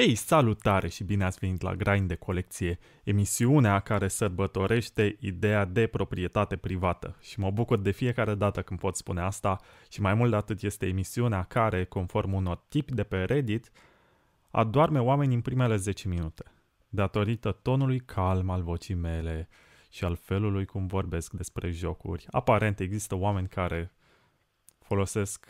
Hei, salutare și bine ați venit la Grind de Colecție, emisiunea care sărbătorește ideea de proprietate privată și mă bucur de fiecare dată când pot spune asta și mai mult de atât este emisiunea care, conform unor tip de pe Reddit, adoarme oameni în primele 10 minute, datorită tonului calm al vocii mele și al felului cum vorbesc despre jocuri. Aparent există oameni care folosesc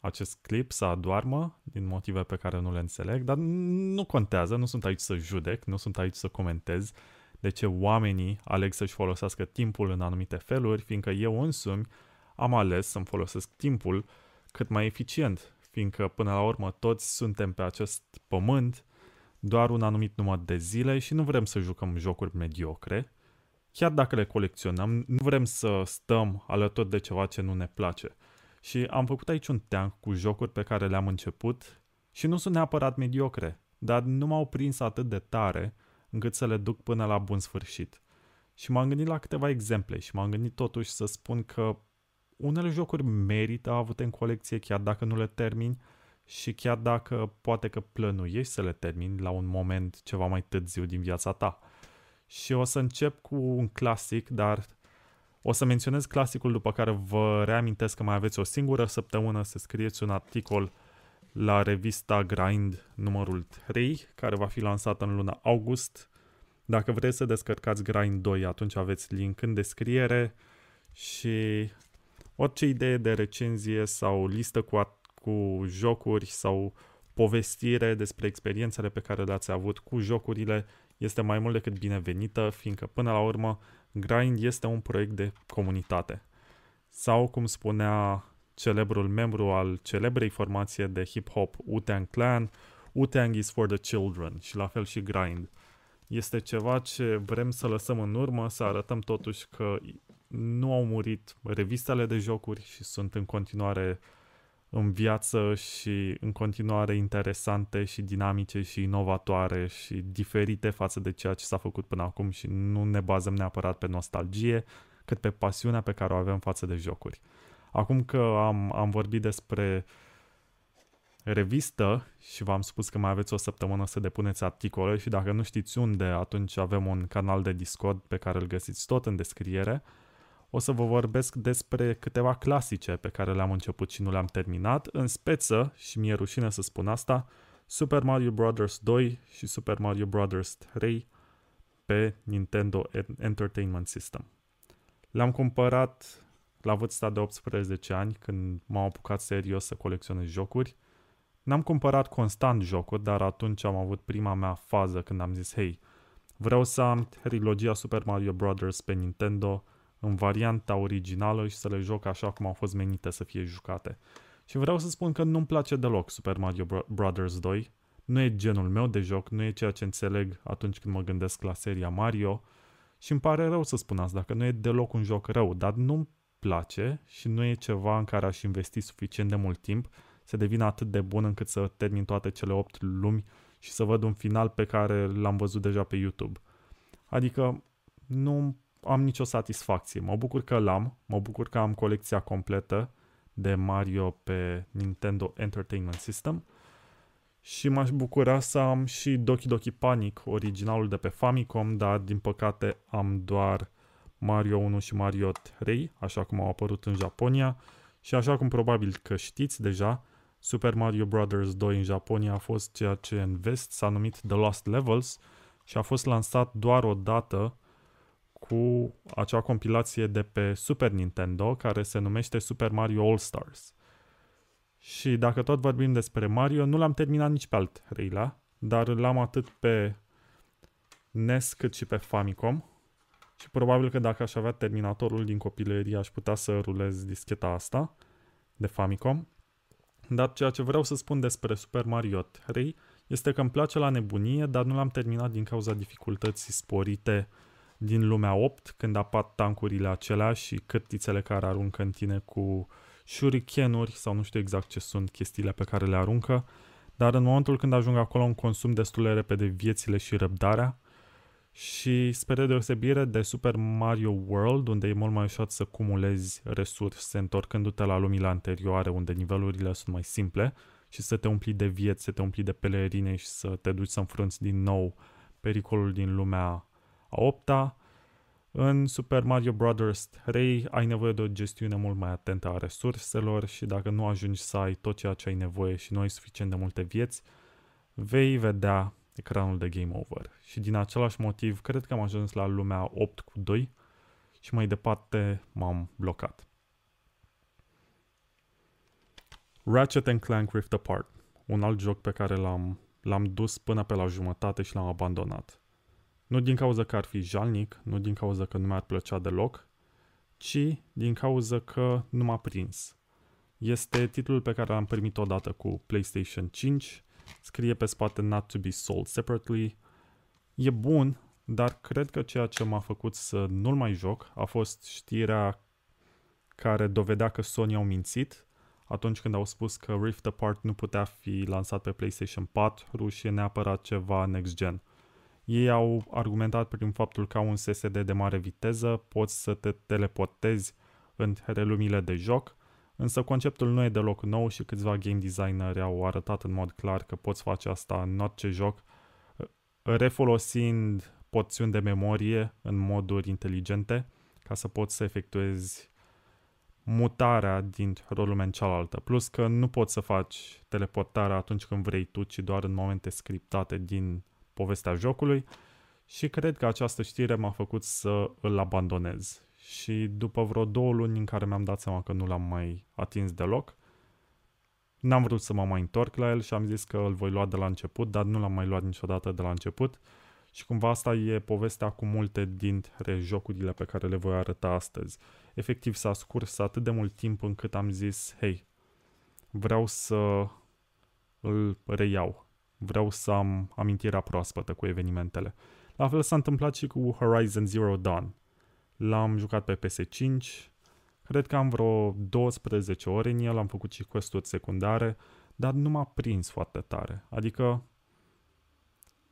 acest clip să adoarmă din motive pe care nu le înțeleg, dar nu contează, nu sunt aici să judec, nu sunt aici să comentez de ce oamenii aleg să-și folosească timpul în anumite feluri, fiindcă eu însumi am ales să-mi folosesc timpul cât mai eficient, fiindcă până la urmă toți suntem pe acest pământ doar un anumit număr de zile și nu vrem să jucăm jocuri mediocre, chiar dacă le colecționăm, nu vrem să stăm alături de ceva ce nu ne place – și am făcut aici un teanc cu jocuri pe care le-am început și nu sunt neapărat mediocre, dar nu m-au prins atât de tare încât să le duc până la bun sfârșit. Și m-am gândit la câteva exemple și m-am gândit totuși să spun că unele jocuri merită avute în colecție chiar dacă nu le termini și chiar dacă poate că plănuiești să le termini la un moment ceva mai târziu din viața ta. Și o să încep cu un clasic, dar o să menționez clasicul după care vă reamintesc că mai aveți o singură săptămână să scrieți un articol la revista Grind numărul 3, care va fi lansată în luna august. Dacă vreți să descărcați Grind 2, atunci aveți link în descriere și orice idee de recenzie sau listă cu, at- cu jocuri sau povestire despre experiențele pe care le-ați avut cu jocurile este mai mult decât binevenită, fiindcă până la urmă Grind este un proiect de comunitate. Sau, cum spunea celebrul membru al celebrei formație de hip-hop Wu-Tang Clan, Wu-Tang is for the children și la fel și Grind. Este ceva ce vrem să lăsăm în urmă, să arătăm totuși că nu au murit revistele de jocuri și sunt în continuare uh, în viață și în continuare interesante și dinamice și inovatoare și diferite față de ceea ce s-a făcut până acum și nu ne bazăm neapărat pe nostalgie, cât pe pasiunea pe care o avem față de jocuri. Acum că am, am vorbit despre revistă și v-am spus că mai aveți o săptămână să depuneți articole și dacă nu știți unde, atunci avem un canal de Discord pe care îl găsiți tot în descriere. Uh, o să vă vorbesc despre câteva clasice pe care le-am început și nu le-am terminat, în speță, și mi-e rușine să spun asta, Super Mario Bros. 2 și Super Mario Bros. 3 pe Nintendo Entertainment System. Le-am cumpărat la vârsta de 18 ani, când m-am apucat serios să colecționez jocuri. N-am cumpărat constant jocuri, dar atunci am avut prima mea fază când am zis, hei, vreau să am trilogia Super Mario Bros. pe Nintendo, în varianta originală și să le joc așa cum au fost menite să fie jucate. Și vreau să spun că nu-mi place deloc Super Mario Bros. 2. Nu e genul meu de joc, nu e ceea ce înțeleg atunci când mă gândesc la seria Mario. Și îmi pare rău să spun asta, dacă nu e deloc un joc rău, dar nu-mi place și nu e ceva în care aș investi suficient de mult timp să devină atât de bun încât să termin toate cele 8 lumi și să văd un final pe care l-am văzut deja pe YouTube. Adică nu am nicio satisfacție. Mă bucur că l-am, mă bucur că am colecția completă de Mario pe Nintendo Entertainment System și m-aș bucura să am și Doki Doki Panic, originalul de pe Famicom, dar din păcate am doar Mario 1 și Mario 3, așa cum au apărut în Japonia și așa cum probabil că știți deja, Super Mario Bros. 2 în Japonia a fost ceea ce în vest s-a numit The Lost Levels și a fost lansat doar o dată cu acea compilație de pe Super Nintendo care se numește Super Mario All Stars. Și dacă tot vorbim despre Mario, nu l-am terminat nici pe alt Reila, dar l-am atât pe NES cât și pe Famicom. Și probabil că dacă aș avea terminatorul din copilărie, aș putea să rulez discheta asta de Famicom. Dar ceea ce vreau să spun despre Super Mario 3 este că îmi place la nebunie, dar nu l-am terminat din cauza dificultății sporite din lumea 8, când apat tancurile acelea și cârtițele care aruncă în tine cu shurikenuri sau nu știu exact ce sunt chestiile pe care le aruncă, dar în momentul când ajung acolo un consum destul de repede viețile și răbdarea și spre deosebire de Super Mario World, unde e mult mai ușor să cumulezi resurse întorcându-te la lumile anterioare, unde nivelurile sunt mai simple și să te umpli de vieți, să te umpli de pelerine și să te duci să înfrunți din nou pericolul din lumea a opta, în Super Mario Bros. 3 ai nevoie de o gestiune mult mai atentă a resurselor și dacă nu ajungi să ai tot ceea ce ai nevoie și nu ai suficient de multe vieți, vei vedea ecranul de game over. Și din același motiv, cred că am ajuns la lumea 8 cu 2 și mai departe m-am blocat. Ratchet and Clank Rift Apart, un alt joc pe care l-am, l-am dus până pe la jumătate și l-am abandonat. Nu din cauza că ar fi jalnic, nu din cauza că nu mi-ar plăcea deloc, ci din cauza că nu m-a prins. Este titlul pe care l-am primit odată cu PlayStation 5, scrie pe spate Not to be sold separately. E bun, dar cred că ceea ce m-a făcut să nu-l mai joc a fost știrea care dovedea că Sony au mințit atunci când au spus că Rift Apart nu putea fi lansat pe PlayStation 4 și e neapărat ceva next gen. Ei au argumentat prin faptul că au un SSD de mare viteză, poți să te teleportezi între lumile de joc, însă conceptul nu e deloc nou și câțiva game designeri au arătat în mod clar că poți face asta în orice joc, eh, refolosind porțiuni de memorie în moduri inteligente ca să poți să efectuezi mutarea dintr-o lume în cealaltă. Plus că nu poți să faci teleportarea atunci când vrei tu, ci doar în momente scriptate din povestea jocului și cred că această știre m-a făcut să îl abandonez. Și după vreo două luni în care mi-am dat seama că nu l-am mai atins deloc, n-am vrut să mă mai întorc la el și am zis că îl voi lua de la început, dar nu l-am mai luat niciodată de la început. Și cumva asta e povestea cu multe dintre jocurile pe care le voi arăta astăzi. Efectiv s-a scurs atât de mult timp încât am zis, hei, vreau să îl reiau vreau să am amintirea proaspătă cu evenimentele. La fel s-a întâmplat și cu Horizon Zero Dawn. L-am jucat pe PS5, cred că am vreo 12 ore în el, am făcut și quest secundare, dar nu m-a prins foarte tare. Adică,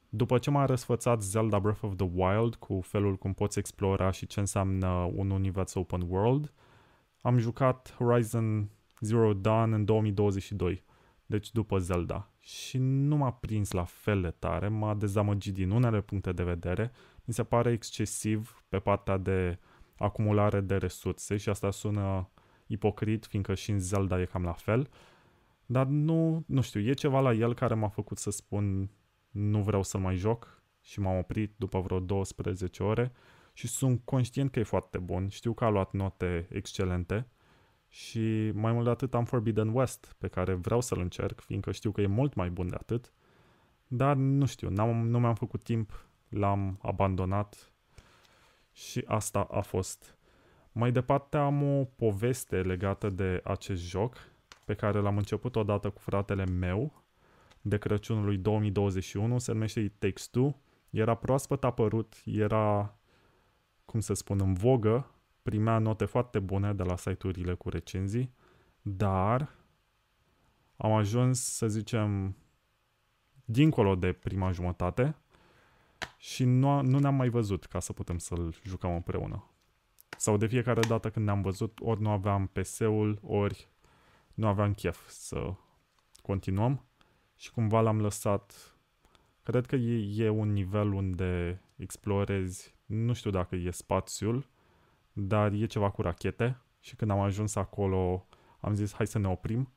după ce m-a răsfățat Zelda Breath of the Wild cu felul cum poți explora și ce înseamnă un univers open world, am jucat Horizon Zero Dawn în 2022 deci după Zelda. Și nu m-a prins la fel de tare, m-a dezamăgit din unele puncte de vedere. Mi se pare excesiv pe partea de acumulare de resurse și asta sună ipocrit, fiindcă și în Zelda e cam la fel. Dar nu, nu știu, e ceva la el care m-a făcut să spun nu vreau să mai joc și m-am oprit după vreo 12 ore și sunt conștient că e foarte bun, știu că a luat note excelente, și mai mult de atât am Forbidden West, pe care vreau să-l încerc, fiindcă știu că e mult mai bun de atât. Dar nu știu, n-am, nu mi-am făcut timp, l-am abandonat și asta a fost. Mai departe am o poveste legată de acest joc, pe care l-am început odată cu fratele meu, de Crăciunul lui 2021, se numește It Takes Two. Era proaspăt apărut, era, cum să spun, în vogă primea note foarte bune de la site-urile cu recenzii, dar am ajuns, să zicem, dincolo de prima jumătate și nu, nu ne-am mai văzut ca să putem să-l jucăm împreună. Sau de fiecare dată când ne-am văzut, ori nu aveam PS-ul, ori nu aveam chef să continuăm și cumva l-am lăsat. Cred că e, e un nivel unde explorezi, nu știu dacă e spațiul, dar e ceva cu rachete și când am ajuns acolo am zis hai să ne oprim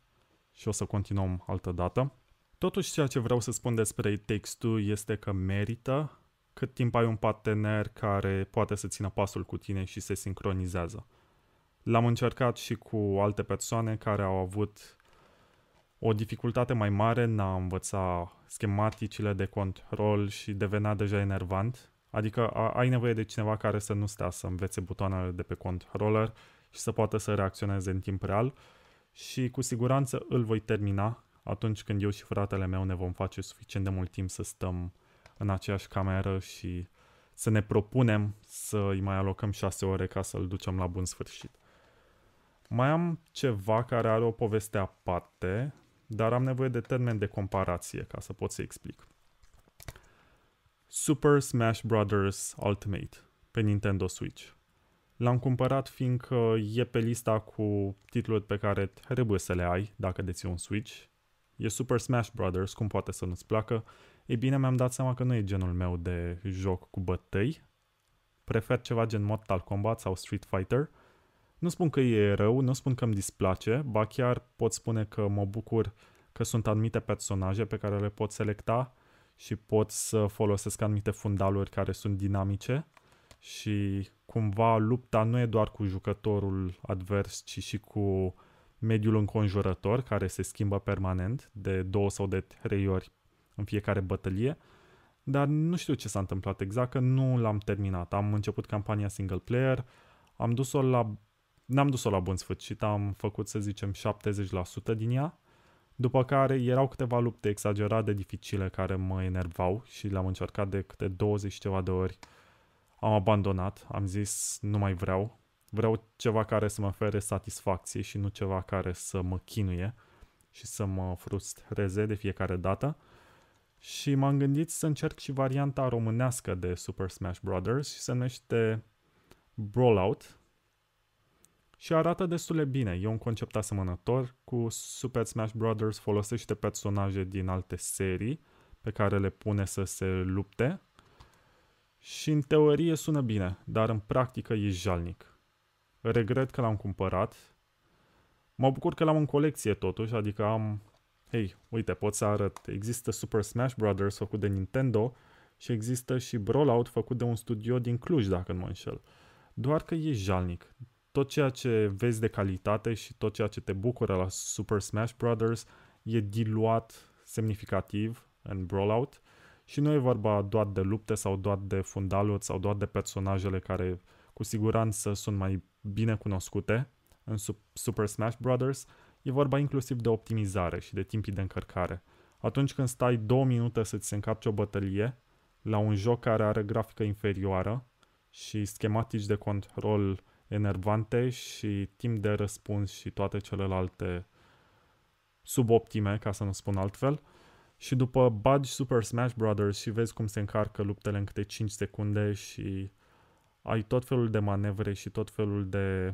și o să continuăm altă dată. Totuși, ceea ce vreau să spun despre textul este că merită cât timp ai un partener care poate să țină pasul cu tine și se sincronizează. L-am încercat și cu alte persoane care au avut o dificultate mai mare în a învăța schematicile de control și devenea deja enervant Adică ai nevoie de cineva care să nu stea să învețe butoanele de pe controller și să poată să reacționeze în timp real și cu siguranță îl voi termina atunci când eu și fratele meu ne vom face suficient de mult timp să stăm în aceeași cameră și să ne propunem să îi mai alocăm 6 ore ca să-l ducem la bun sfârșit. Mai am ceva care are o poveste aparte, dar am nevoie de termen de comparație ca să pot să explic. Super Smash Bros. Ultimate pe Nintendo Switch. L-am cumpărat fiindcă e pe lista cu titluri pe care trebuie să le ai dacă deții un Switch. E Super Smash Bros. cum poate să nu-ți placă. Ei bine, mi-am dat seama că nu e genul meu de joc cu bătăi. Prefer ceva gen Mortal Kombat sau Street Fighter. Nu spun că e rău, nu spun că îmi displace, ba chiar pot spune că mă bucur că sunt anumite personaje pe care le pot selecta, și pot să folosesc anumite fundaluri care sunt dinamice și cumva lupta nu e doar cu jucătorul advers, ci și cu mediul înconjurător care se schimbă permanent de două sau de trei ori în fiecare bătălie. Dar nu știu ce s-a întâmplat exact, că nu l-am terminat. Am început campania single player, am dus-o la... N-am dus-o la bun sfârșit, am făcut, să zicem, 70% din ea după care erau câteva lupte exagerate, dificile, care mă enervau și le-am încercat de câte 20 ceva de ori. Am abandonat, am zis nu mai vreau. Vreau ceva care să mă ofere satisfacție și nu ceva care să mă chinuie și să mă frustreze de fiecare dată. Și m-am gândit să încerc și varianta românească de Super Smash Brothers și se numește Brawlout și arată destul de bine. E un concept asemănător cu Super Smash Bros. folosește personaje din alte serii pe care le pune să se lupte și în teorie sună bine, dar în practică e jalnic. Regret că l-am cumpărat. Mă bucur că l-am în colecție totuși, adică am... Hei, uite, pot să arăt. Există Super Smash Bros. făcut de Nintendo și există și Brawlout făcut de un studio din Cluj, dacă nu mă înșel. Doar că e jalnic tot ceea ce vezi de calitate și tot ceea ce te bucură la Super Smash Bros. e diluat semnificativ în Brawlout și nu e vorba doar de lupte sau doar de fundaluri sau doar de personajele care cu siguranță sunt mai bine cunoscute în Super Smash Bros. E vorba inclusiv de optimizare și de timpii de încărcare. Atunci când stai două minute să-ți se încarce o bătălie la un joc care are grafică inferioară și schematici de control enervante și timp de răspuns și toate celelalte suboptime, ca să nu spun altfel. Și după bagi Super Smash Brothers și vezi cum se încarcă luptele în câte 5 secunde și ai tot felul de manevre și tot felul de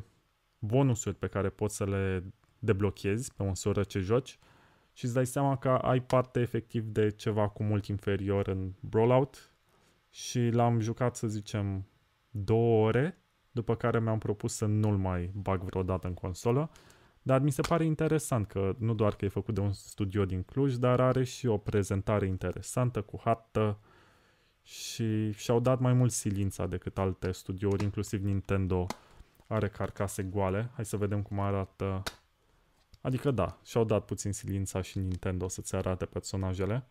bonusuri pe care poți să le deblochezi pe măsură ce joci și îți dai seama că ai parte efectiv de ceva cu mult inferior în Brawlout și l-am jucat, să zicem, două ore după care mi-am propus să nu-l mai bag vreodată în consolă. Dar mi se pare interesant că nu doar că e făcut de un studio din Cluj, dar are și o prezentare interesantă cu hartă și și-au dat mai mult silința decât alte studiouri, inclusiv Nintendo are carcase goale. Hai să vedem cum arată. Adică da, și-au dat puțin silința și Nintendo să-ți arate personajele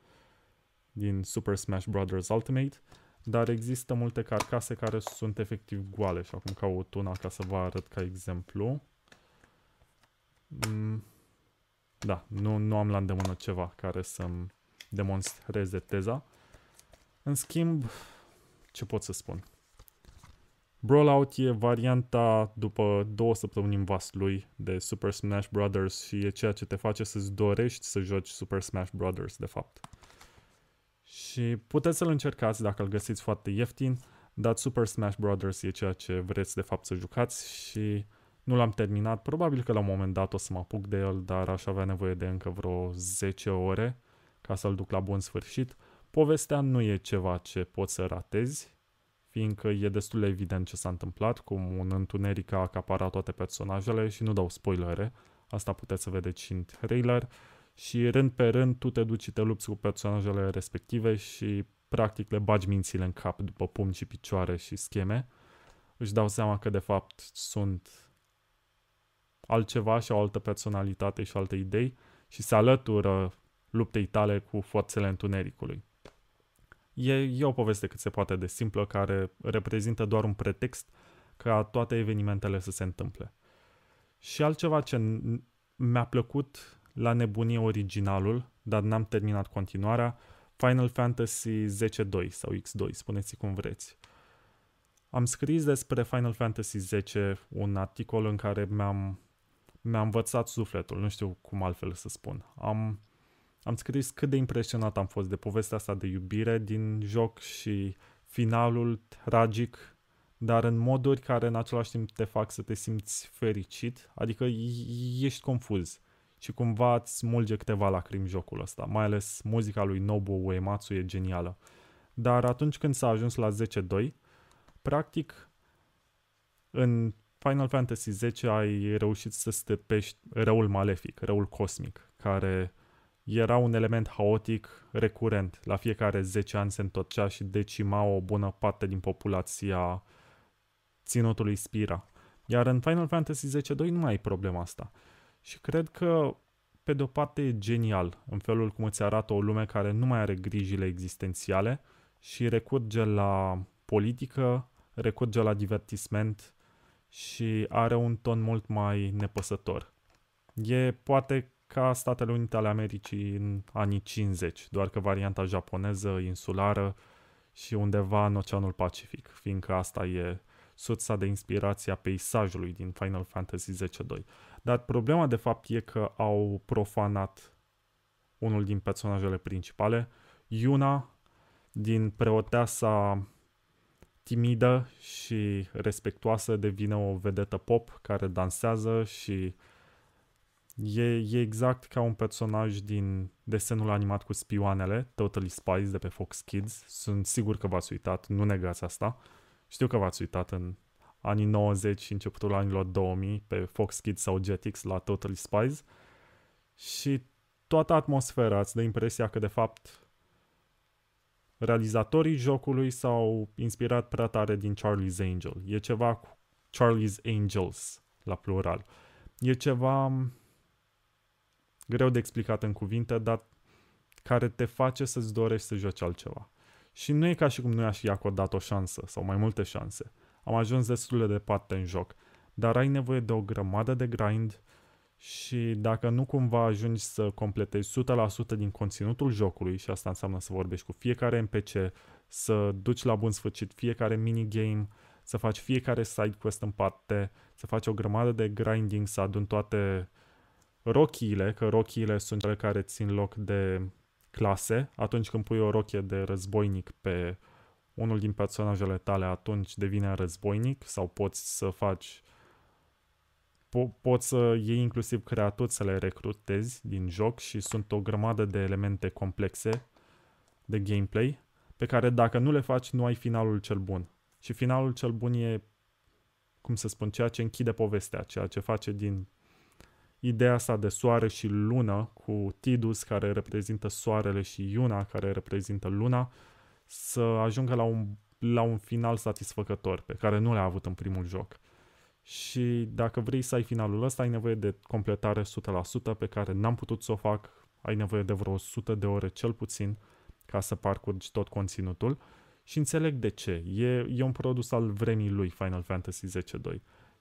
din Super Smash Bros. Ultimate dar există multe carcase care sunt efectiv goale și acum caut una ca să vă arăt ca exemplu. Mm, da, nu, nu am la îndemână ceva care să-mi demonstreze teza. În schimb, ce pot să spun? Brawlout e varianta după două săptămâni în vasului de Super Smash Brothers și e ceea ce te face să-ți dorești să joci Super Smash Brothers, de fapt. Și puteți să-l încercați dacă îl găsiți foarte ieftin, dar Super Smash Brothers e ceea ce vreți de fapt să jucați și nu l-am terminat. Probabil că la un moment dat o să mă apuc de el, dar aș avea nevoie de încă vreo 10 ore ca să-l duc la bun sfârșit. Povestea nu e ceva ce poți să ratezi, fiindcă e destul de evident ce s-a întâmplat, cum un întuneric a acaparat toate personajele și nu dau spoilere, asta puteți să vedeți și în trailer. Uh, și rând pe rând tu te duci și te lupți cu personajele respective și practic le bagi mințile în cap după pumni și picioare și scheme. Își dau seama că de fapt sunt altceva și o altă personalitate și alte idei și se alătură luptei tale cu forțele întunericului. E, e o poveste cât se poate de simplă care reprezintă doar un pretext ca toate evenimentele să se întâmple. Și altceva ce mi-a plăcut la nebunie originalul, dar n-am terminat continuarea, Final Fantasy 10-2 sau X2, spuneți cum vreți. Am scris despre Final Fantasy 10 un articol în care mi-am, mi-am învățat sufletul, nu știu cum altfel să spun. Am, am scris cât de impresionat am fost de povestea asta de iubire din joc și finalul tragic dar în moduri care în același timp te fac să te simți fericit, adică ești confuz și cumva îți mulge câteva lacrimi jocul ăsta, mai ales muzica lui Nobuo Uematsu e genială. Dar atunci când s-a ajuns la 10-2, practic în Final Fantasy X ai reușit să stăpești răul malefic, răul cosmic, care era un element haotic recurent. La fiecare 10 ani se întorcea și decima o bună parte din populația ținutului Spira. Iar în Final Fantasy 10 2 nu mai ai problema asta. Și cred că, pe de-o parte, e genial în felul cum îți arată o lume care nu mai are grijile existențiale și recurge la politică, recurge la divertisment și are un ton mult mai nepăsător. E poate ca Statele Unite ale Americii în anii 50, doar că varianta japoneză, insulară și undeva în Oceanul Pacific, fiindcă asta e sursa de inspirație a peisajului din Final Fantasy X-2. Dar problema de fapt e că au profanat unul din personajele principale, Yuna, din preoteasa timidă și respectuoasă devine o vedetă pop care dansează și e, e exact ca un personaj din desenul animat cu spioanele, Totally Spies de pe Fox Kids. Sunt sigur că v-ați uitat, nu negați asta. Uh, știu că v-ați uitat în anii 90 și începutul anilor 2000 pe Fox Kids sau Jetix la Total Spies și toată atmosfera îți dă impresia că de fapt realizatorii jocului s-au inspirat prea tare din Charlie's Angel. E ceva cu Charlie's Angels la plural. E ceva greu de explicat în cuvinte, dar care te face să-ți dorești să joci altceva. Și nu e ca și cum nu i-aș fi acordat o șansă sau mai multe șanse. Am ajuns destul de departe în joc, dar ai nevoie de o grămadă de grind și dacă nu cumva ajungi să completezi 100% din conținutul jocului, și asta înseamnă să vorbești cu fiecare NPC, să duci la bun sfârșit fiecare minigame, să faci fiecare side quest în parte, să faci o grămadă de grinding, să adun toate rochiile, că rochiile sunt cele care țin loc de clase, atunci când pui o rochie de războinic pe unul din personajele tale, atunci devine războinic sau poți să faci po- poți să iei inclusiv creaturi să le recrutezi din joc și sunt o grămadă de elemente complexe de gameplay pe care dacă nu le faci nu ai finalul cel bun. Și finalul cel bun e, cum să spun, ceea ce închide povestea, ceea ce face din ideea asta de soare și lună cu Tidus care reprezintă soarele și Iuna care reprezintă luna să ajungă la un, la un final satisfăcător pe care nu l-a avut în primul joc. Și dacă vrei să ai finalul ăsta, ai nevoie de completare 100% pe care n-am putut să o fac, ai nevoie de vreo 100 de ore cel puțin ca să parcurgi tot conținutul și înțeleg de ce. E, e un produs al vremii lui Final Fantasy X-2.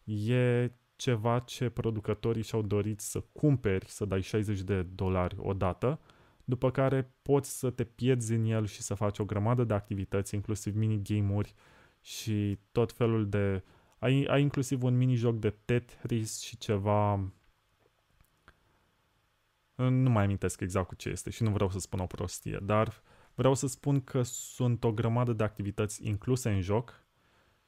E ceva ce producătorii și-au dorit să cumperi, să dai 60 de dolari odată, după care poți să te pierzi în el și să faci o grămadă de activități, inclusiv minigame-uri și tot felul de... Ai, ai inclusiv un mini-joc de Tetris și ceva... Nu mai amintesc exact cu ce este și nu vreau să spun o prostie, dar vreau să spun că sunt o grămadă de activități incluse în joc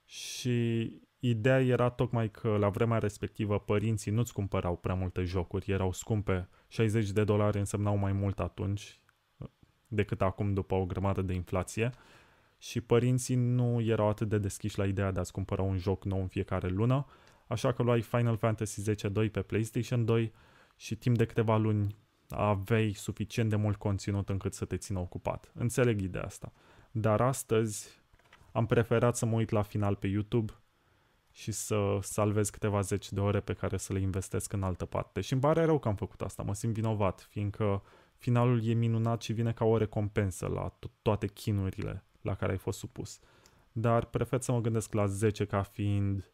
și Ideea era tocmai că la vremea respectivă părinții nu-ți cumpărau prea multe jocuri, erau scumpe, 60 de dolari însemnau mai mult atunci decât acum după o grămadă de inflație și părinții nu erau atât de deschiși la ideea de a-ți cumpăra un joc nou în fiecare lună, așa că luai Final Fantasy X-2 pe PlayStation 2 și timp de câteva luni aveai suficient de mult conținut încât să te țină ocupat. Înțeleg ideea asta. Dar astăzi am preferat să mă uit la final pe YouTube și să salvez câteva zeci de ore pe care să le investesc în altă parte. Și îmi pare rău că am făcut asta, mă simt vinovat, fiindcă finalul e minunat și vine ca o recompensă la to- toate chinurile la care ai fost supus. Dar prefer să mă gândesc la 10 ca fiind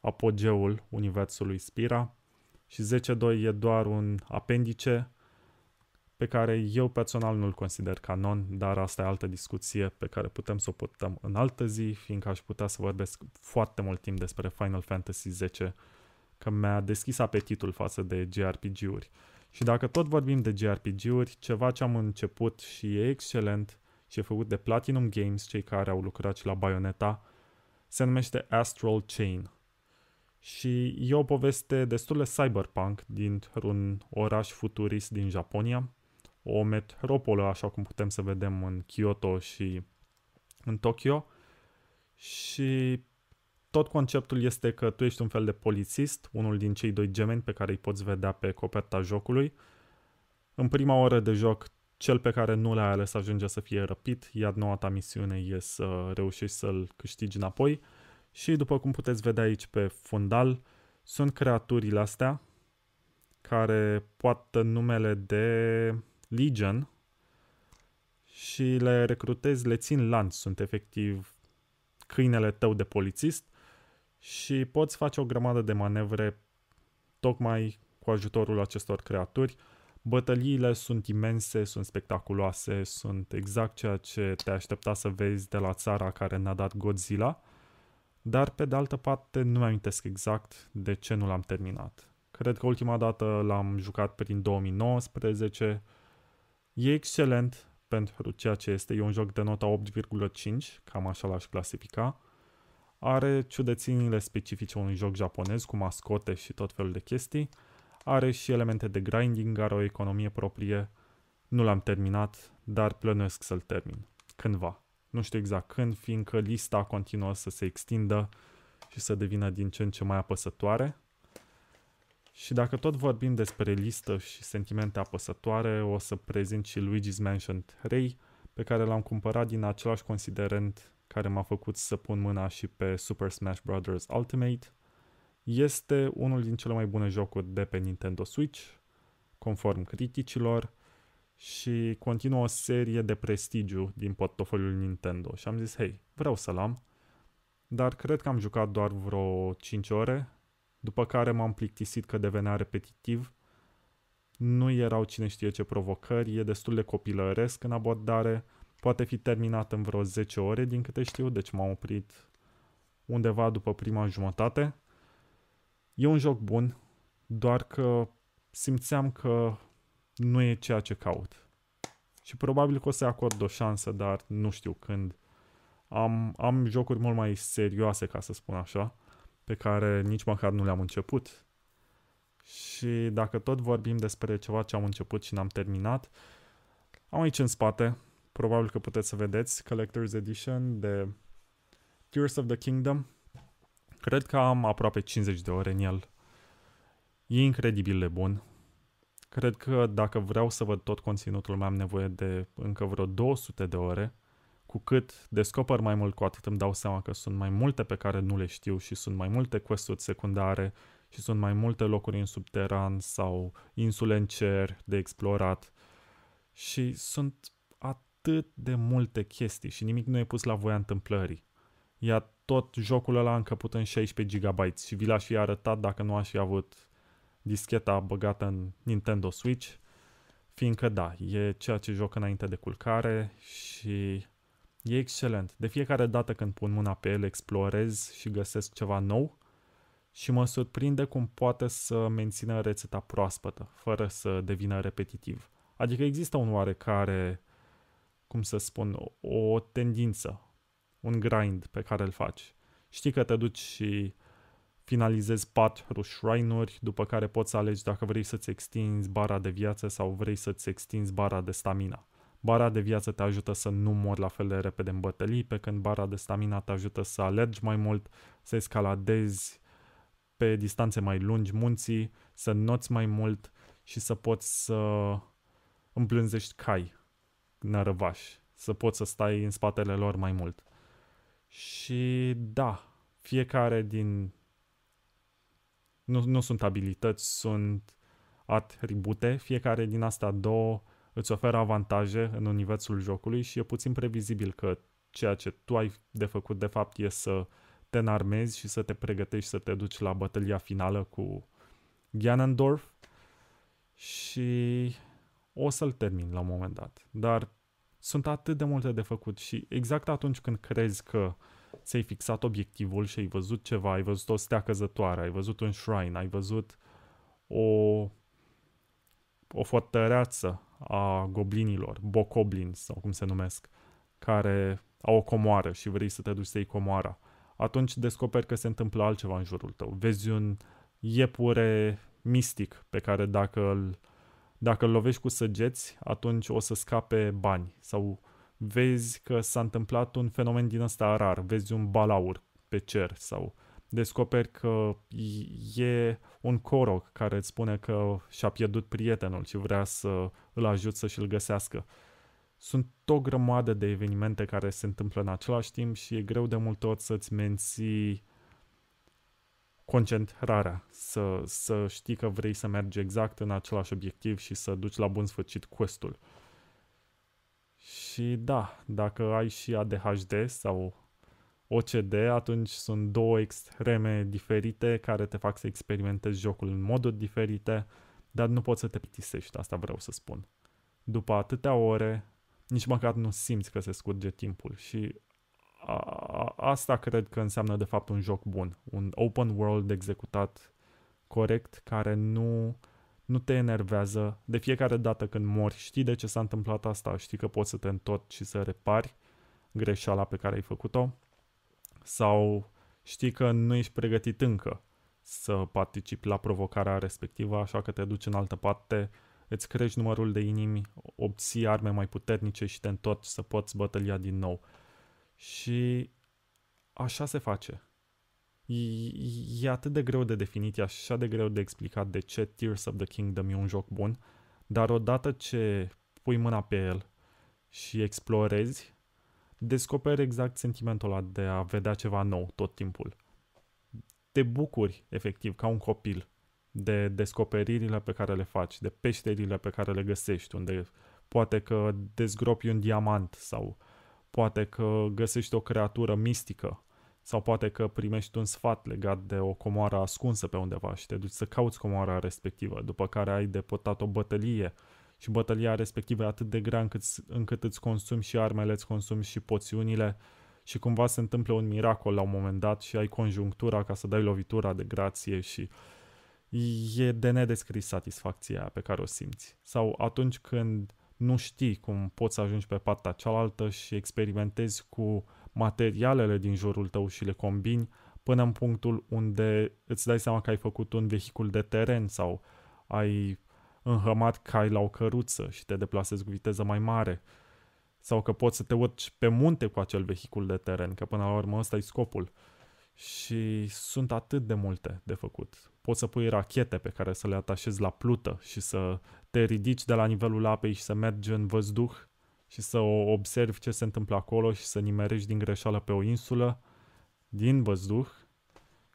apogeul universului Spira și 10-2 e doar un apendice pe care eu personal nu-l consider canon, dar asta e altă discuție pe care putem să o putem în altă zi, fiindcă aș putea să vorbesc foarte mult timp despre Final Fantasy X, că mi-a deschis apetitul față de JRPG-uri. Și dacă tot vorbim de JRPG-uri, ceva ce am început și e excelent și e făcut de Platinum Games, cei care au lucrat și la Bayonetta, se numește Astral Chain. Și e o poveste destul de cyberpunk dintr-un oraș futurist din Japonia, o metropolă, așa cum putem să vedem în Kyoto și în Tokyo. Și tot conceptul este că tu ești un fel de polițist, unul din cei doi gemeni pe care îi poți vedea pe coperta jocului. În prima oră de joc, cel pe care nu l-ai ales ajunge să fie răpit, iar noua ta misiune e să reușești să-l câștigi înapoi. Și după cum puteți vedea aici pe fundal, sunt creaturile astea care poartă numele de Legion și le recrutezi, le țin lanț, sunt efectiv câinele tău de polițist și poți face o grămadă de manevre tocmai cu ajutorul acestor creaturi. Bătăliile sunt imense, sunt spectaculoase, sunt exact ceea ce te aștepta să vezi de la țara care ne a dat Godzilla, dar pe de altă parte nu mi amintesc exact de ce nu l-am terminat. Cred că ultima dată l-am jucat prin 2019, E excelent pentru ceea ce este. E un joc de nota 8,5, cam așa l-aș clasifica. Are ciudățenile specifice unui joc japonez, cu mascote și tot felul de chestii. Are și elemente de grinding, are o economie proprie. Nu l-am terminat, dar plănuiesc să-l termin. Cândva. Nu știu exact când, fiindcă lista continuă să se extindă și să devină din ce în ce mai apăsătoare. Și dacă tot vorbim despre listă și sentimente apăsătoare, o să prezint și Luigi's Mansion 3, pe care l-am cumpărat din același considerent care m-a făcut să pun mâna și pe Super Smash Bros. Ultimate. Este unul din cele mai bune jocuri de pe Nintendo Switch, conform criticilor, și continuă o serie de prestigiu din portofoliul Nintendo. Și am zis, hei, vreau să-l am, dar cred că am jucat doar vreo 5 ore după care m-am plictisit că devenea repetitiv. Nu erau cine știe ce provocări, e destul de copilăresc în abordare, poate fi terminat în vreo 10 ore din câte știu, deci m-am oprit undeva după prima jumătate. E un joc bun, doar că simțeam că nu e ceea ce caut. Și probabil că o să-i acord o șansă, dar nu știu când. Am, am jocuri mult mai serioase, ca să spun așa pe care nici măcar nu le-am început. Și dacă tot vorbim despre ceva ce am început și n-am terminat, am aici în spate, probabil că puteți să vedeți, Collector's Edition de Tears of the Kingdom. Cred că am aproape 50 de ore în el. E incredibil de bun. Cred că dacă vreau să văd tot conținutul, mai am nevoie de încă vreo 200 de ore cu cât descoper mai mult, cu atât îmi dau seama că sunt mai multe pe care nu le știu și sunt mai multe questuri secundare și sunt mai multe locuri în subteran sau insule în cer de explorat și sunt atât de multe chestii și nimic nu e pus la voia întâmplării. Iar tot jocul ăla a încăput în 16 GB și vi l-aș fi arătat dacă nu aș fi avut discheta băgată în Nintendo Switch, fiindcă da, e ceea ce joc înainte de culcare și E excelent. De fiecare dată când pun mâna pe el, explorez și găsesc ceva nou și mă surprinde cum poate să mențină rețeta proaspătă, fără să devină repetitiv. Adică există un oarecare, cum să spun, o tendință, un grind pe care îl faci. Știi că te duci și finalizezi patru shrine-uri, după care poți să alegi dacă vrei să-ți extinzi bara de viață sau vrei să-ți extinzi bara de stamina. Bara de viață te ajută să nu mori la fel de repede în bătălii, pe când bara de stamina te ajută să alergi mai mult, să escaladezi pe distanțe mai lungi munții, să noți mai mult și să poți să împlânzești cai nărăvași, să poți să stai în spatele lor mai mult. Și da, fiecare din... Nu, nu sunt abilități, sunt atribute, fiecare din astea două îți oferă avantaje în universul jocului și e puțin previzibil că ceea ce tu ai de făcut de fapt e să te înarmezi și să te pregătești să te duci la bătălia finală cu Ganondorf și o să-l termin la un moment dat. Dar sunt atât de multe de făcut și exact atunci când crezi că ți-ai fixat obiectivul și ai văzut ceva, ai văzut o stea căzătoare, ai văzut un shrine, ai văzut o, o fotăreață, a goblinilor, bocoblins sau cum se numesc, care au o comoară și vrei să te duci să iei comoara, atunci descoperi că se întâmplă altceva în jurul tău. Vezi un iepure mistic pe care dacă îl, dacă îl lovești cu săgeți, atunci o să scape bani. Sau vezi că s-a întâmplat un fenomen din ăsta rar, vezi un balaur pe cer sau descoperi că e un coroc care îți spune că și-a pierdut prietenul și vrea să îl ajut să și-l găsească. Sunt o grămadă de evenimente care se întâmplă în același timp și e greu de mult ori să-ți menții concentrarea, să, să știi că vrei să mergi exact în același obiectiv și să duci la bun sfârșit questul. Și da, dacă ai și ADHD sau OCD, atunci sunt două extreme diferite care te fac să experimentezi jocul în moduri diferite, dar nu poți să te plictisești, asta vreau să spun. După atâtea ore, nici măcar nu simți că se scurge timpul și a, a, asta cred că înseamnă de fapt un joc bun, un open world executat corect care nu nu te enervează. De fiecare dată când mori, știi de ce s-a întâmplat asta, știi că poți să te întorci și să repari greșeala pe care ai făcut-o sau știi că nu ești pregătit încă să participi la provocarea respectivă, așa că te duci în altă parte, îți crești numărul de inimi, obții arme mai puternice și te întorci să poți bătălia din nou. Și așa se face. E, e atât de greu de definit, e așa de greu de explicat de ce Tears of the Kingdom e un joc bun, dar odată ce pui mâna pe el și explorezi, descoperi exact sentimentul ăla de a vedea ceva nou tot timpul. Te bucuri, efectiv, ca un copil de descoperirile pe care le faci, de peșterile pe care le găsești, unde poate că dezgropi un diamant sau poate că găsești o creatură mistică sau poate că primești un sfat legat de o comoară ascunsă pe undeva și te duci să cauți comoara respectivă, după care ai depotat o bătălie și bătălia respectivă e atât de grea încât, încât îți consumi și armele, îți consumi și poțiunile și cumva se întâmplă un miracol la un moment dat și ai conjunctura ca să dai lovitura de grație și e de nedescris satisfacția pe care o simți. Sau atunci când nu știi cum poți să ajungi pe partea cealaltă și experimentezi cu materialele din jurul tău și le combini până în punctul unde îți dai seama că ai făcut un vehicul de teren sau ai înhămat cai la o căruță și te deplasezi cu viteză mai mare. Sau că poți să te urci pe munte cu acel vehicul de teren, că până la urmă ăsta e scopul. Și sunt atât de multe de făcut. Poți să pui rachete pe care să le atașezi la plută și să te ridici de la nivelul apei și să mergi în văzduh și să observi ce se întâmplă acolo și să nimerești din greșeală pe o insulă, din văzduh,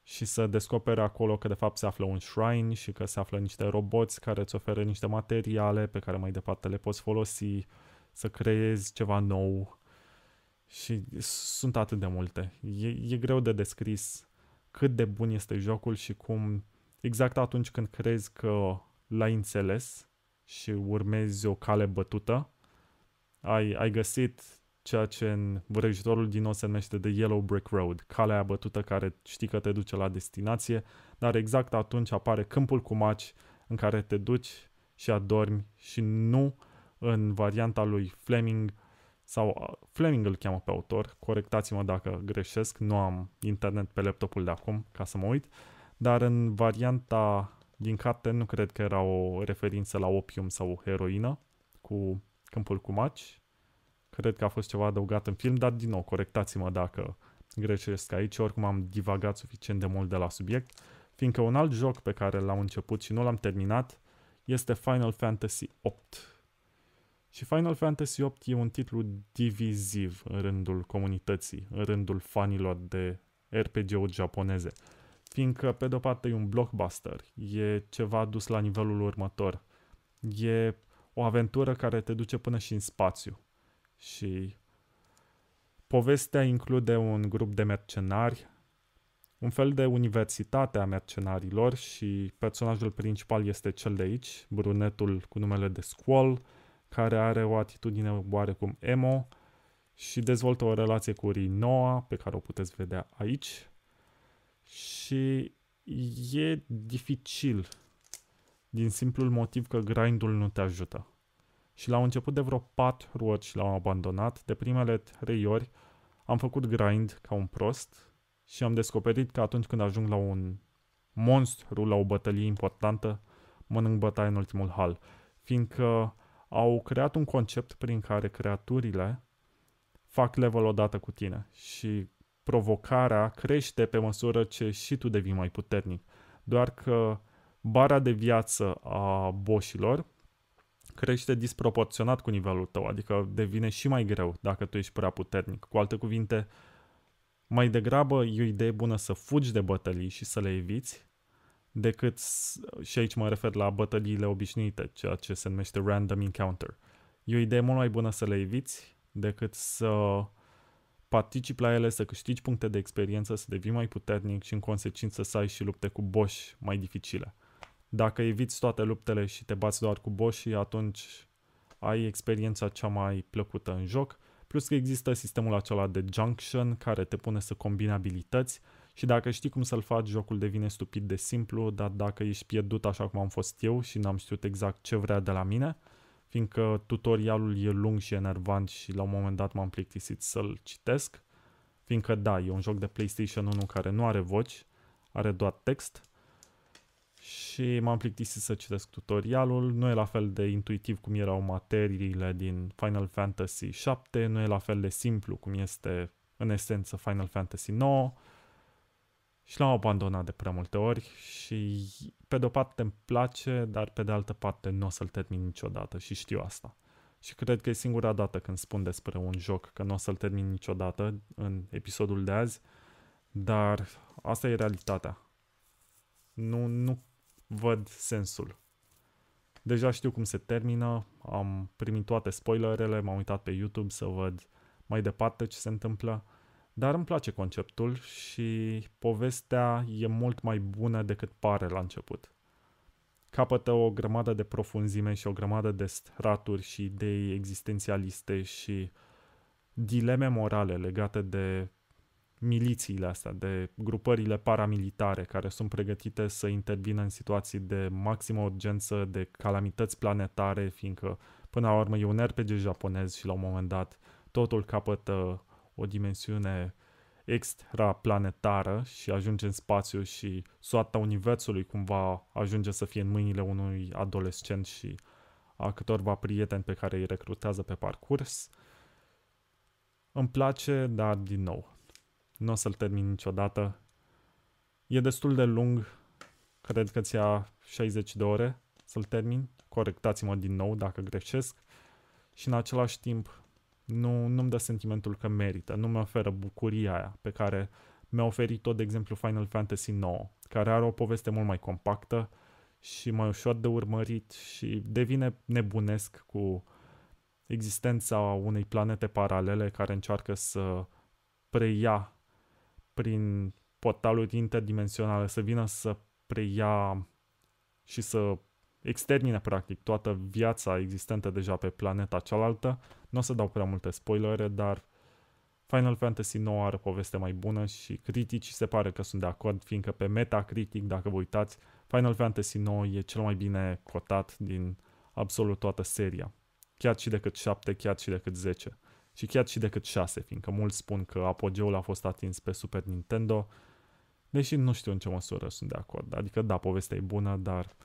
și să descopere acolo că de fapt se află un shrine și că se află niște roboți care îți oferă niște materiale pe care mai departe le poți folosi, să creezi ceva nou și sunt atât de multe. E, e greu de descris cât de bun este jocul și cum exact atunci când crezi că l-ai înțeles și urmezi o cale bătută, ai, ai găsit ceea ce în vrăjitorul din nou se numește The Yellow Brick Road, calea abătută care știi că te duce la destinație, dar exact atunci apare câmpul cu maci în care te duci și adormi și nu în varianta lui Fleming sau Fleming îl cheamă pe autor, corectați-mă dacă greșesc, nu am internet pe laptopul de acum ca să mă uit, dar în varianta din carte nu cred că era o referință la opium sau o heroină cu câmpul cu maci, cred că a fost ceva adăugat în film, dar din nou, corectați-mă dacă greșesc aici, oricum am divagat suficient de mult de la subiect, fiindcă un alt joc pe care l-am început și nu l-am terminat este Final Fantasy VIII. Și Final Fantasy VIII e un titlu diviziv în rândul comunității, în rândul fanilor de RPG-uri japoneze. Fiindcă, pe de-o parte, e un blockbuster, e ceva dus la nivelul următor, e o aventură care te duce până și în spațiu. Și povestea include un grup de mercenari, un fel de universitate a mercenarilor și personajul principal este cel de aici, brunetul cu numele de Squall, care are o atitudine oarecum emo și dezvoltă o relație cu Rinoa, pe care o puteți vedea aici. Și e dificil din simplul motiv că grindul nu te ajută și la început de vreo 4 ori l-am abandonat, de primele 3 ori am făcut grind ca un prost și am descoperit că atunci când ajung la un monstru, la o bătălie importantă, mănânc bătaie în ultimul hal, fiindcă au creat un concept prin care creaturile fac level odată cu tine și provocarea crește pe măsură ce și tu devii mai puternic. Doar că bara de viață a boșilor crește disproporționat cu nivelul tău, adică devine și mai greu dacă tu ești prea puternic. Cu alte cuvinte, mai degrabă e o idee bună să fugi de bătălii și să le eviți, decât, și aici mă refer la bătăliile obișnuite, ceea ce se numește random encounter. E o idee mult mai bună să le eviți decât să participi la ele, să câștigi puncte de experiență, să devii mai puternic și în consecință să ai și lupte cu boși mai dificile. Dacă eviți toate luptele și te bați doar cu boșii, atunci ai experiența cea mai plăcută în joc. Plus că există sistemul acela de junction care te pune să combini abilități și dacă știi cum să-l faci, jocul devine stupid de simplu, dar dacă ești pierdut așa cum am fost eu și n-am știut exact ce vrea de la mine, fiindcă tutorialul e lung și enervant și la un moment dat m-am plictisit să-l citesc, fiindcă da, e un joc de PlayStation 1 care nu are voci, are doar text, și m-am plictisit să citesc tutorialul. Nu e la fel de intuitiv cum erau materiile din Final Fantasy 7, nu e la fel de simplu cum este în esență Final Fantasy 9 și l-am abandonat de prea multe ori și pe de o parte îmi place, dar pe de altă parte nu o să-l termin niciodată și știu asta. Și cred că e singura dată când spun despre un joc că nu o să-l termin niciodată în episodul de azi, dar asta e realitatea. Nu, nu văd sensul. Deja știu cum se termină, am primit toate spoilerele, m-am uitat pe YouTube să văd mai departe ce se întâmplă, dar îmi place conceptul și povestea e mult mai bună decât pare la început. Capătă o grămadă de profunzime și o grămadă de straturi și idei existențialiste și dileme morale legate de milițiile astea, de grupările paramilitare care sunt pregătite să intervină în situații de maximă urgență, de calamități planetare, fiindcă până la urmă e un RPG japonez și la un moment dat totul capătă o dimensiune extraplanetară și ajunge în spațiu și soarta universului cumva ajunge să fie în mâinile unui adolescent și a câtorva prieteni pe care îi recrutează pe parcurs. Îmi place, dar din nou, nu o să-l termin niciodată. E destul de lung, cred că ți-a 60 de ore să-l termin. Corectați-mă din nou dacă greșesc. Și în același timp nu, nu-mi dă sentimentul că merită, nu-mi oferă bucuria aia pe care mi-a oferit-o, de exemplu, Final Fantasy IX, care are o poveste mult mai compactă și mai ușor de urmărit și devine nebunesc cu existența unei planete paralele care încearcă să preia prin portaluri interdimensionale să vină să preia și să extermine practic toată viața existentă deja pe planeta cealaltă. Nu o să dau prea multe spoilere, dar Final Fantasy IX are o poveste mai bună și criticii se pare că sunt de acord, fiindcă pe Metacritic, dacă vă uitați, Final Fantasy IX e cel mai bine cotat din absolut toată seria. Chiar și decât 7, chiar și decât 10 și chiar și decât 6, fiindcă mulți spun că apogeul a fost atins pe Super Nintendo, deși nu știu în ce măsură sunt de acord. Adică da, povestea e bună, dar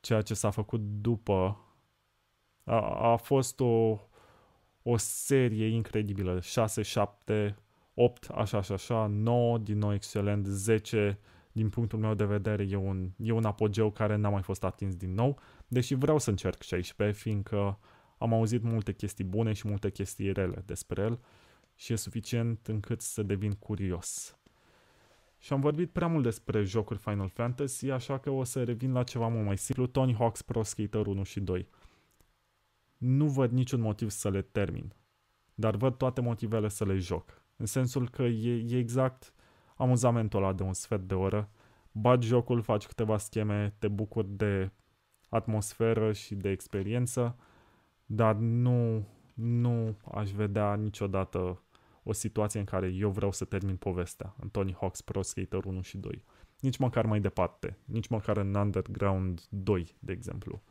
ceea ce s-a făcut după a, a fost o, o serie incredibilă. 6, 7, 8, așa, așa, așa, 9, din nou excelent, 10, din punctul meu de vedere e un, e un apogeu care n-a mai fost atins din nou, deși vreau să încerc 16, fiindcă uh, am auzit multe chestii bune și multe chestii rele despre el și e suficient încât să devin curios. Și am vorbit prea mult despre jocuri Final Fantasy, așa că o să revin la ceva mult mai simplu, Tony Hawk's Pro Skater 1 și 2. Nu văd niciun motiv să le termin, dar văd toate motivele să le joc. În sensul că e, e exact amuzamentul ăla de un sfert de oră. Bagi jocul, faci câteva scheme, te bucuri de atmosferă și de experiență dar nu, nu aș vedea niciodată o situație în care eu vreau să termin povestea în Tony Hawk's Pro Skater 1 și 2. Nici măcar mai departe, nici măcar în Underground 2, de exemplu,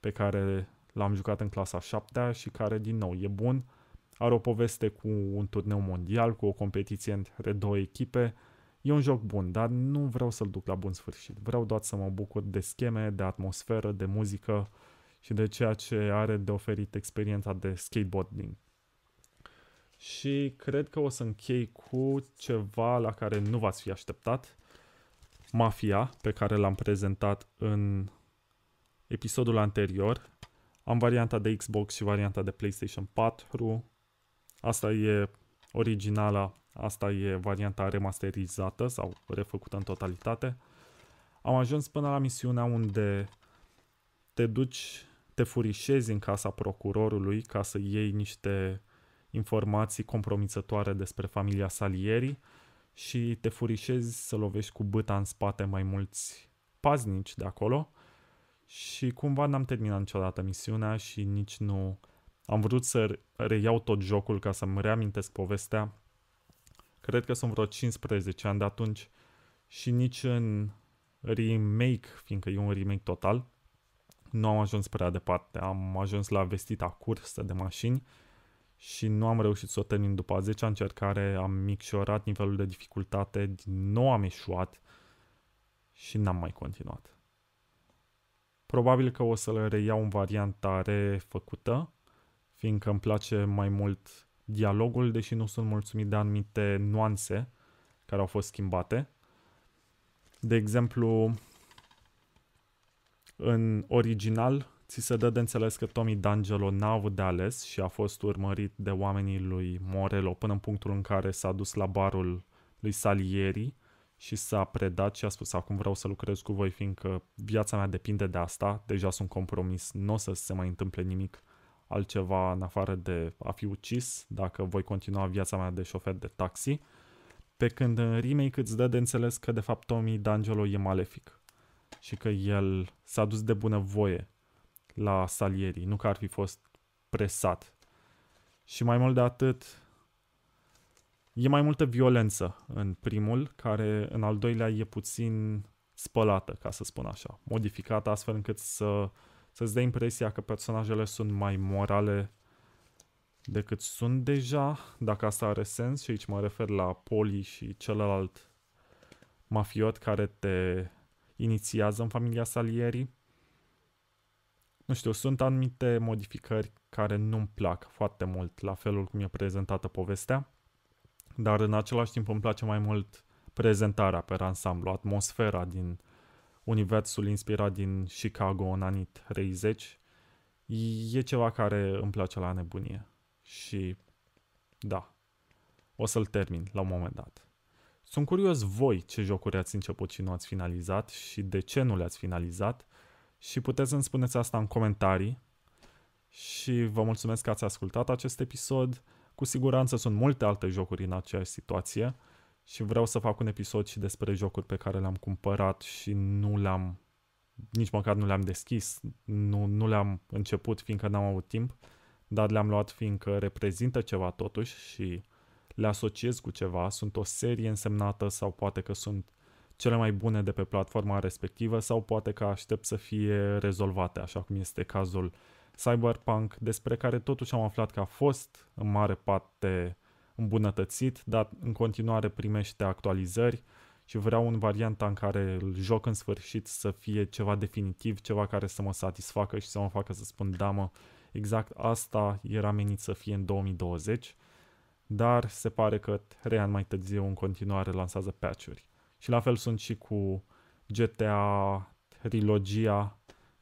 pe care l-am jucat în clasa 7 și care, din nou, e bun, are o poveste cu un turneu mondial, cu o competiție între două echipe. E un joc bun, dar nu vreau să-l duc la bun sfârșit. Vreau doar să mă bucur de scheme, de atmosferă, de muzică, și de ceea ce are de oferit experiența de skateboarding. Și cred că o să închei cu ceva la care nu v-ați fi așteptat. Mafia, pe care l-am prezentat în episodul anterior. Am varianta de Xbox și varianta de PlayStation 4. Asta e originala, asta e varianta remasterizată sau refăcută în totalitate. Am ajuns până la misiunea unde te duci te furișezi în casa procurorului ca să iei niște informații compromițătoare despre familia Salieri și te furișezi să lovești cu băta în spate mai mulți paznici de acolo și cumva n-am terminat niciodată misiunea și nici nu am vrut să reiau tot jocul ca să-mi reamintesc povestea. Cred că sunt vreo 15 ani de atunci și nici în remake, fiindcă e un remake total, nu am ajuns prea departe. Am ajuns la vestita cursă de mașini și nu am reușit să o termin după a 10 încercare, am micșorat nivelul de dificultate, din nou am eșuat și n-am mai continuat. Probabil că o să le reiau în varianta refăcută, fiindcă îmi place mai mult dialogul, deși nu sunt mulțumit de anumite nuanțe care au fost schimbate. De exemplu, în original, ți se dă de înțeles că Tommy D'Angelo n-a avut de ales și a fost urmărit de oamenii lui Morello până în punctul în care s-a dus la barul lui Salieri și s-a predat și a spus acum vreau să lucrez cu voi fiindcă viața mea depinde de asta, deja sunt compromis, nu o să se mai întâmple nimic altceva în afară de a fi ucis dacă voi continua viața mea de șofer de taxi, pe când în remake îți dă de înțeles că de fapt Tommy D'Angelo e malefic și că el s-a dus de bunăvoie la Salieri, nu că ar fi fost presat. Și mai mult de atât, e mai multă violență în primul, care în al doilea e puțin spălată, ca să spun așa, modificată astfel încât să, să-ți dea impresia că personajele sunt mai morale decât sunt deja, dacă asta are sens și aici mă refer la Poli și celălalt mafiot care te inițiază în familia Salieri. Nu știu, sunt anumite modificări care nu-mi plac foarte mult la felul cum e prezentată povestea, dar în același timp îmi place mai mult prezentarea pe ansamblu, atmosfera din universul inspirat din Chicago în anii 30. E ceva care îmi place la nebunie și da, o să-l termin la un moment dat. Sunt curios voi ce jocuri ați început și nu ați finalizat și de ce nu le-ați finalizat și puteți să-mi spuneți asta în comentarii. Și vă mulțumesc că ați ascultat acest episod. Cu siguranță sunt multe alte jocuri în aceeași situație și vreau să fac un episod și despre jocuri pe care le-am cumpărat și nu le-am nici măcar nu le-am deschis, nu, nu le-am început fiindcă n-am avut timp, dar le-am luat fiindcă reprezintă ceva totuși și le asociez cu ceva, sunt o serie însemnată sau poate că sunt cele mai bune de pe platforma respectivă sau poate că aștept să fie rezolvate, așa cum este cazul Cyberpunk, despre care totuși am aflat că a fost în mare parte îmbunătățit, dar în continuare primește actualizări și vreau un varianta în care îl joc în sfârșit să fie ceva definitiv, ceva care să mă satisfacă și să mă facă să spun da, mă, exact asta era menit să fie în 2020 dar se pare că ani mai târziu în continuare lansează patch-uri. Și la fel sunt și cu GTA trilogia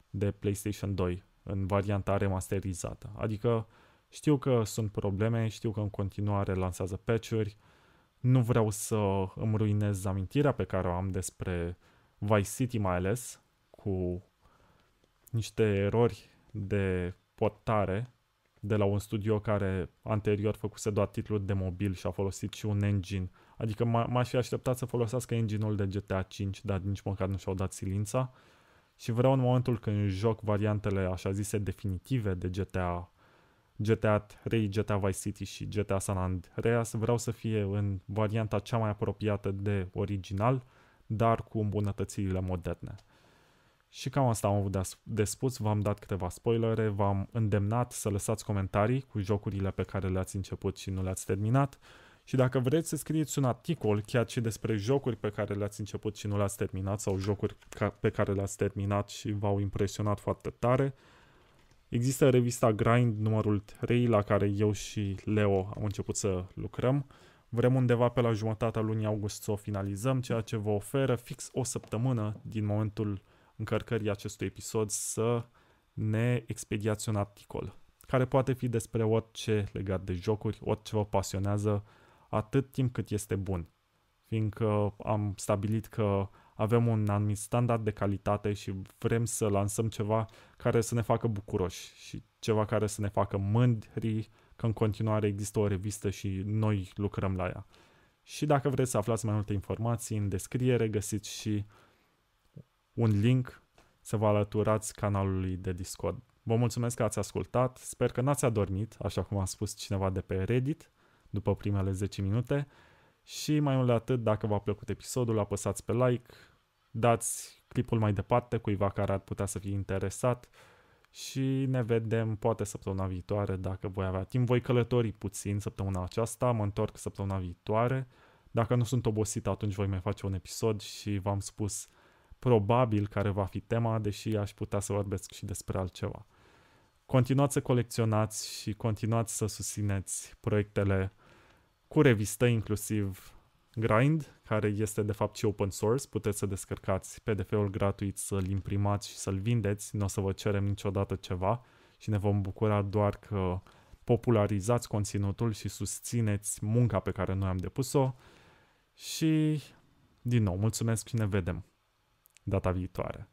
de PlayStation 2 în varianta remasterizată. Adică știu că sunt probleme, știu că în continuare lansează patch-uri, nu vreau să îmi ruinez amintirea pe care o am despre Vice City mai ales, cu niște erori de portare de la un studio care anterior făcuse doar titluri de mobil și a folosit și un engine. Adică m-aș fi așteptat să folosească engine-ul de GTA 5, dar nici măcar nu și-au dat silința. Și vreau în momentul când joc variantele așa zise definitive de GTA, GTA 3, GTA Vice City și GTA San Andreas, vreau să fie în varianta cea mai apropiată de original, dar cu îmbunătățirile moderne. Și cam asta am avut de spus, v-am dat câteva spoilere, v-am îndemnat să lăsați comentarii cu jocurile pe care le-ați început și nu le-ați terminat. Și dacă vreți să scrieți un articol chiar și despre jocuri pe care le-ați început și nu le-ați terminat sau jocuri pe care le-ați terminat și v-au impresionat foarte tare, există revista Grind numărul 3 la care eu și Leo am început să lucrăm. Vrem undeva pe la jumătatea lunii august să o finalizăm, ceea ce vă oferă fix o săptămână din momentul încărcării acestui episod să ne expediați un articol care poate fi despre orice legat de jocuri, orice vă pasionează, atât timp cât este bun. Fiindcă am stabilit că avem un anumit standard de calitate și vrem să lansăm ceva care să ne facă bucuroși și ceva care să ne facă mândri că în continuare există o revistă și noi lucrăm la ea. Și dacă vreți să aflați mai multe informații, în descriere găsiți și un link să vă alăturați canalului de Discord. Vă mulțumesc că ați ascultat, sper că n-ați adormit, așa cum a spus cineva de pe Reddit, după primele 10 minute. Și mai mult de atât, dacă v-a plăcut episodul, apăsați pe like, dați clipul mai departe cuiva care ar putea să fie interesat și ne vedem poate săptămâna viitoare dacă voi avea timp. Voi călători puțin săptămâna aceasta, mă întorc săptămâna viitoare. Dacă nu sunt obosit, atunci voi mai face un episod și v-am spus probabil care va fi tema, deși aș putea să vorbesc și despre altceva. Continuați să colecționați și continuați să susțineți proiectele cu revistă, inclusiv Grind, care este de fapt și open source, puteți să descărcați PDF-ul gratuit, să-l imprimați și să-l vindeți, nu o să vă cerem niciodată ceva și ne vom bucura doar că popularizați conținutul și susțineți munca pe care noi am depus-o și din nou, mulțumesc și ne vedem! data vitória